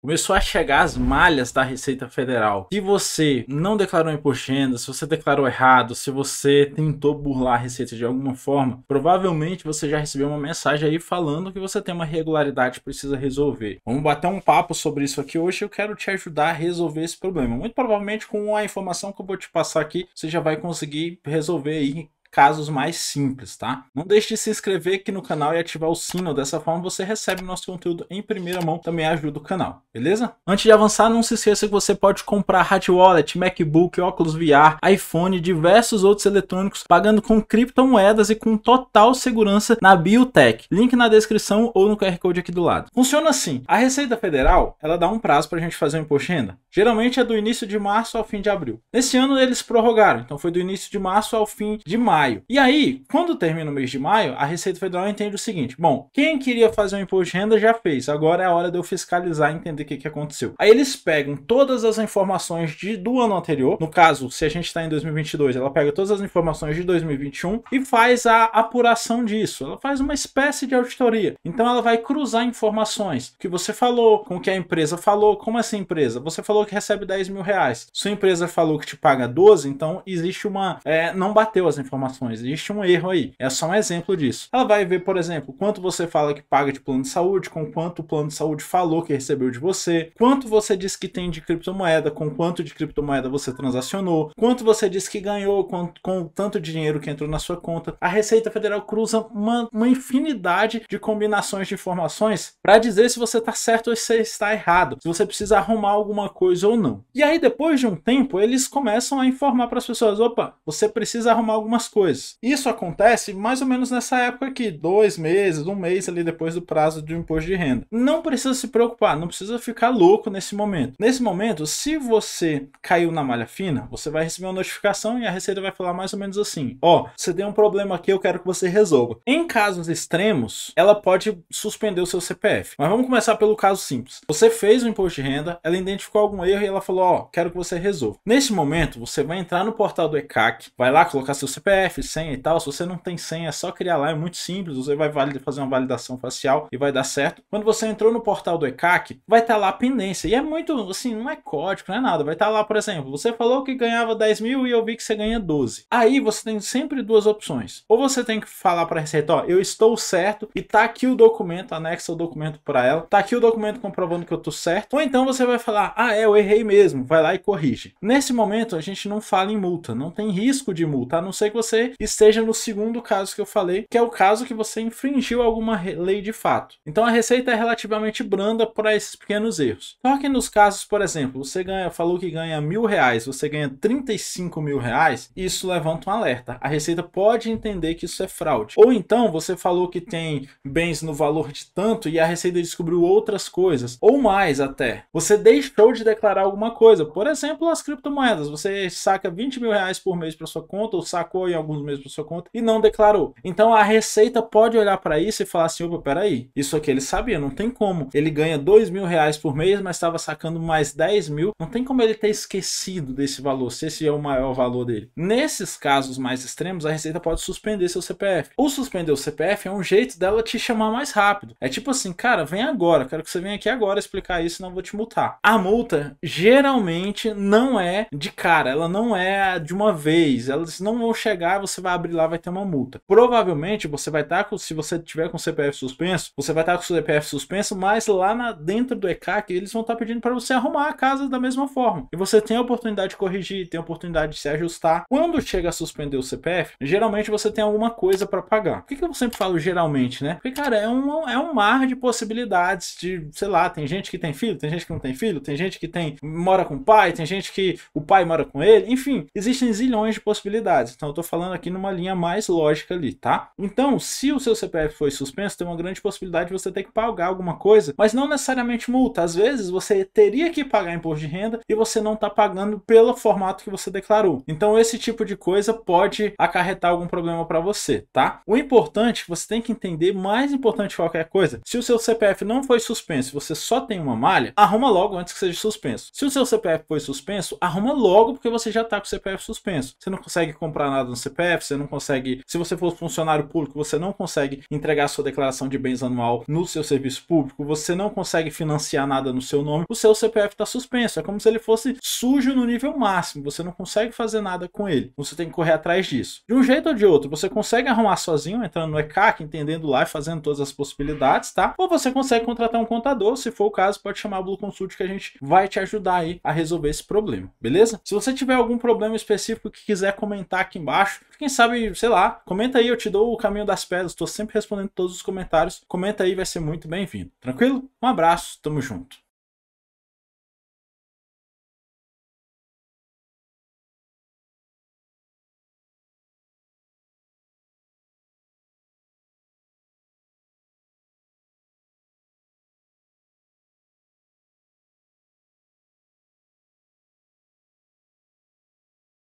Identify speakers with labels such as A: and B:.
A: começou a chegar as malhas da Receita Federal. Se você não declarou impostenda, se você declarou errado, se você tentou burlar a Receita de alguma forma, provavelmente você já recebeu uma mensagem aí falando que você tem uma irregularidade que precisa resolver. Vamos bater um papo sobre isso aqui hoje. Eu quero te ajudar a resolver esse problema. Muito provavelmente com a informação que eu vou te passar aqui, você já vai conseguir resolver aí casos mais simples, tá? Não deixe de se inscrever aqui no canal e ativar o sino, dessa forma você recebe nosso conteúdo em primeira mão, também ajuda o canal, beleza? Antes de avançar, não se esqueça que você pode comprar hardware, wallet, MacBook, óculos VR, iPhone e diversos outros eletrônicos pagando com criptomoedas e com total segurança na Biotech. Link na descrição ou no QR Code aqui do lado. Funciona assim, a Receita Federal, ela dá um prazo para a gente fazer o imposto de renda. Geralmente é do início de março ao fim de abril. Nesse ano eles prorrogaram, então foi do início de março ao fim de março maio. E aí, quando termina o mês de maio, a Receita Federal entende o seguinte: bom, quem queria fazer um imposto de renda já fez, agora é a hora de eu fiscalizar e entender o que, que aconteceu. Aí eles pegam todas as informações de, do ano anterior, no caso, se a gente está em 2022, ela pega todas as informações de 2021 e faz a apuração disso. Ela faz uma espécie de auditoria. Então ela vai cruzar informações que você falou, com o que a empresa falou, como essa empresa. Você falou que recebe 10 mil reais, sua empresa falou que te paga 12, então existe uma. É, não bateu as informações informações. Existe um erro aí. É só um exemplo disso. Ela vai ver, por exemplo, quanto você fala que paga de plano de saúde, com quanto o plano de saúde falou que recebeu de você, quanto você diz que tem de criptomoeda, com quanto de criptomoeda você transacionou, quanto você diz que ganhou com, com tanto de dinheiro que entrou na sua conta. A Receita Federal cruza uma, uma infinidade de combinações de informações para dizer se você está certo ou se está errado, se você precisa arrumar alguma coisa ou não. E aí, depois de um tempo, eles começam a informar para as pessoas: opa, você precisa arrumar algumas coisas coisas. Isso acontece mais ou menos nessa época aqui, dois meses, um mês ali depois do prazo do imposto de renda. Não precisa se preocupar, não precisa ficar louco nesse momento. Nesse momento, se você caiu na malha fina, você vai receber uma notificação e a Receita vai falar mais ou menos assim: ó, oh, você tem um problema aqui, eu quero que você resolva. Em casos extremos, ela pode suspender o seu CPF. Mas vamos começar pelo caso simples. Você fez o imposto de renda, ela identificou algum erro e ela falou: ó, oh, quero que você resolva. Nesse momento, você vai entrar no portal do ECAC, vai lá colocar seu CPF CPF, senha e tal. Se você não tem senha, é só criar lá, é muito simples. Você vai fazer uma validação facial e vai dar certo. Quando você entrou no portal do ECAC, vai estar tá lá a pendência. E é muito, assim, não é código, não é nada. Vai estar tá lá, por exemplo, você falou que ganhava 10 mil e eu vi que você ganha 12. Aí você tem sempre duas opções. Ou você tem que falar para a Receita, ó, eu estou certo e tá aqui o documento, anexa o documento para ela. Tá aqui o documento comprovando que eu tô certo. Ou então você vai falar, ah, é, eu errei mesmo. Vai lá e corrige. Nesse momento, a gente não fala em multa. Não tem risco de multa, a não ser que você você esteja no segundo caso que eu falei, que é o caso que você infringiu alguma lei de fato. Então a receita é relativamente branda para esses pequenos erros. Só que nos casos, por exemplo, você ganha, falou que ganha mil reais, você ganha 35 mil reais, isso levanta um alerta. A receita pode entender que isso é fraude. Ou então você falou que tem bens no valor de tanto e a receita descobriu outras coisas, ou mais até. Você deixou de declarar alguma coisa, por exemplo, as criptomoedas. Você saca 20 mil reais por mês para sua conta ou sacou em algum alguns meses para sua conta e não declarou. Então a Receita pode olhar para isso e falar assim: opa, peraí, isso aqui ele sabia, não tem como. Ele ganha dois mil reais por mês, mas estava sacando mais 10 mil. Não tem como ele ter esquecido desse valor, se esse é o maior valor dele. Nesses casos mais extremos, a Receita pode suspender seu CPF. O suspender o CPF é um jeito dela te chamar mais rápido. É tipo assim, cara, vem agora, quero que você venha aqui agora explicar isso, senão eu vou te multar. A multa geralmente não é de cara, ela não é de uma vez. Elas não vão chegar você vai abrir lá, vai ter uma multa. Provavelmente você vai estar tá com, se você tiver com CPF suspenso, você vai estar tá com o CPF suspenso, mas lá na, dentro do ECAC eles vão estar tá pedindo para você arrumar a casa da mesma forma. E você tem a oportunidade de corrigir, tem a oportunidade de se ajustar. Quando chega a suspender o CPF, geralmente você tem alguma coisa para pagar. Por que, que eu sempre falo geralmente, né? Porque, cara, é um, é um mar de possibilidades de, sei lá, tem gente que tem filho, tem gente que não tem filho, tem gente que tem mora com o pai, tem gente que o pai mora com ele, enfim, existem zilhões de possibilidades. Então eu tô falando falando aqui numa linha mais lógica ali, tá? Então, se o seu CPF foi suspenso, tem uma grande possibilidade de você ter que pagar alguma coisa, mas não necessariamente multa. Às vezes você teria que pagar imposto de renda e você não está pagando pelo formato que você declarou. Então, esse tipo de coisa pode acarretar algum problema para você, tá? O importante, você tem que entender, mais importante qualquer coisa, se o seu CPF não foi suspenso, você só tem uma malha, arruma logo antes que seja suspenso. Se o seu CPF foi suspenso, arruma logo porque você já está com o CPF suspenso. Você não consegue comprar nada no seu CPF, você não consegue, se você for funcionário público, você não consegue entregar sua declaração de bens anual no seu serviço público, você não consegue financiar nada no seu nome, o seu CPF está suspenso. É como se ele fosse sujo no nível máximo, você não consegue fazer nada com ele. Então, você tem que correr atrás disso. De um jeito ou de outro, você consegue arrumar sozinho, entrando no ECAC, entendendo lá e fazendo todas as possibilidades, tá? Ou você consegue contratar um contador, se for o caso, pode chamar a Blue Consult que a gente vai te ajudar aí a resolver esse problema, beleza? Se você tiver algum problema específico que quiser comentar aqui embaixo, quem sabe, sei lá, comenta aí, eu te dou o caminho das pedras. Estou sempre respondendo todos os comentários. Comenta aí, vai ser muito bem-vindo. Tranquilo? Um abraço, tamo junto.